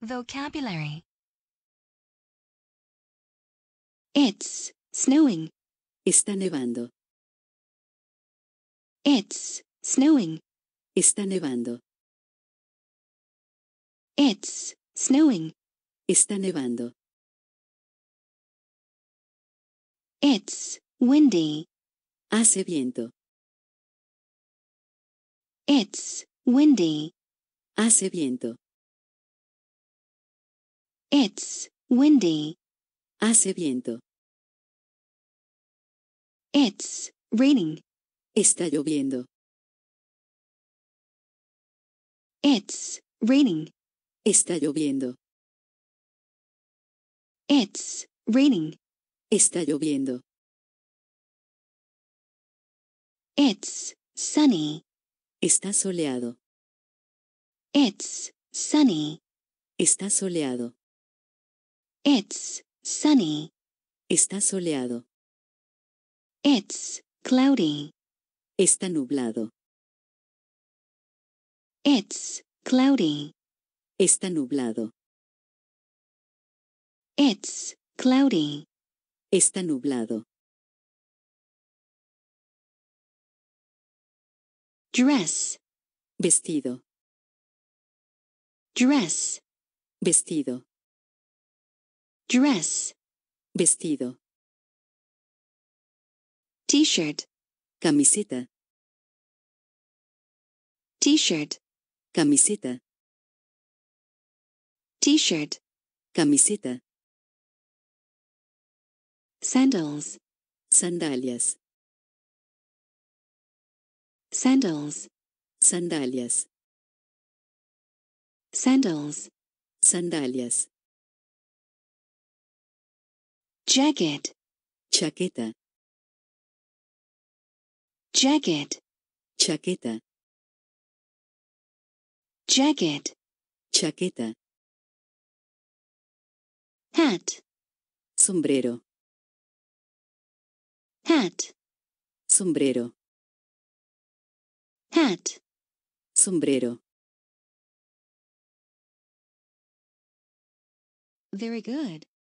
Vocabulary It's snowing. Está nevando. It's snowing. Está nevando. It's snowing. Está nevando. It's windy. Hace viento. It's windy. Hace viento. It's windy. Hace viento. It's raining. Está lloviendo. It's raining. Está lloviendo. It's raining. Está lloviendo. It's sunny. Está soleado. It's sunny. Está soleado. It's sunny. Está soleado. It's cloudy. Está nublado. It's cloudy. Está nublado. It's cloudy. Está nublado. Dress. Vestido. Dress. Vestido. dress, vestido. T-shirt, camiseta. T-shirt, camiseta. T-shirt, camiseta. Sandals, sandalias. Sandals, sandalias. Sandals, sandalias jacket chaqueta jacket chaqueta jacket chaqueta hat sombrero hat sombrero hat sombrero very good